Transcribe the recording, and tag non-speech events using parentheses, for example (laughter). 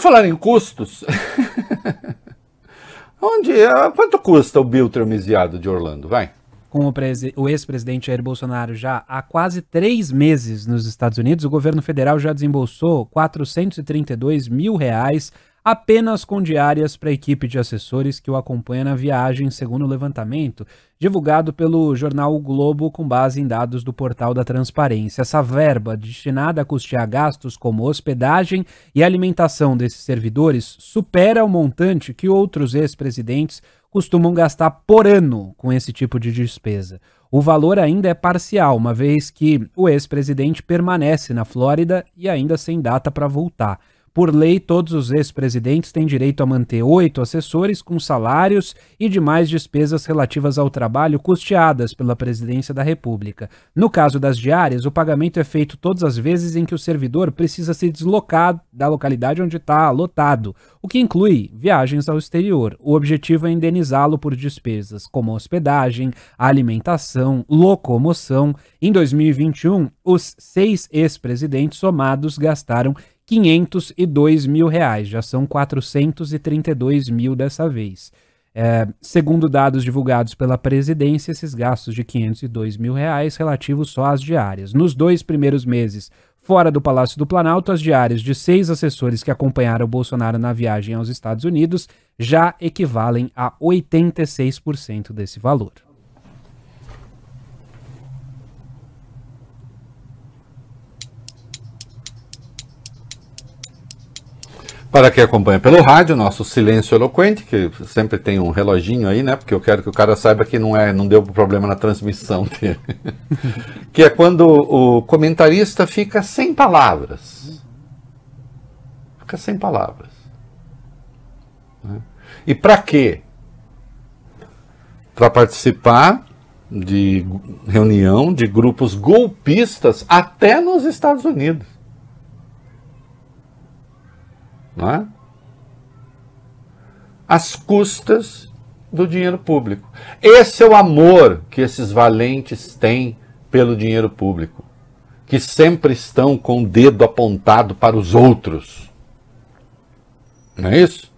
falar em custos, (laughs) onde, quanto custa o Biltramisiado de Orlando? Vai. Com o, o ex-presidente Jair Bolsonaro já há quase três meses nos Estados Unidos, o governo federal já desembolsou 432 mil reais apenas com diárias para a equipe de assessores que o acompanha na viagem, segundo o levantamento divulgado pelo jornal o Globo com base em dados do portal da Transparência. Essa verba, destinada a custear gastos como hospedagem e alimentação desses servidores, supera o montante que outros ex-presidentes costumam gastar por ano com esse tipo de despesa. O valor ainda é parcial, uma vez que o ex-presidente permanece na Flórida e ainda sem data para voltar. Por lei, todos os ex-presidentes têm direito a manter oito assessores com salários e demais despesas relativas ao trabalho custeadas pela Presidência da República. No caso das diárias, o pagamento é feito todas as vezes em que o servidor precisa se deslocar da localidade onde está lotado, o que inclui viagens ao exterior. O objetivo é indenizá-lo por despesas como hospedagem, alimentação, locomoção. Em 2021, os seis ex-presidentes somados gastaram 502 mil reais, já são 432 mil dessa vez. É, segundo dados divulgados pela presidência, esses gastos de 502 mil reais relativos só às diárias. Nos dois primeiros meses, fora do Palácio do Planalto, as diárias de seis assessores que acompanharam Bolsonaro na viagem aos Estados Unidos já equivalem a 86% desse valor. Para quem acompanha pelo rádio, nosso silêncio eloquente, que sempre tem um reloginho aí, né? Porque eu quero que o cara saiba que não, é, não deu problema na transmissão dele. (laughs) que é quando o comentarista fica sem palavras. Fica sem palavras. Né? E para quê? Para participar de reunião de grupos golpistas até nos Estados Unidos não é? às custas do dinheiro público. Esse é o amor que esses valentes têm pelo dinheiro público, que sempre estão com o dedo apontado para os outros. Não é isso?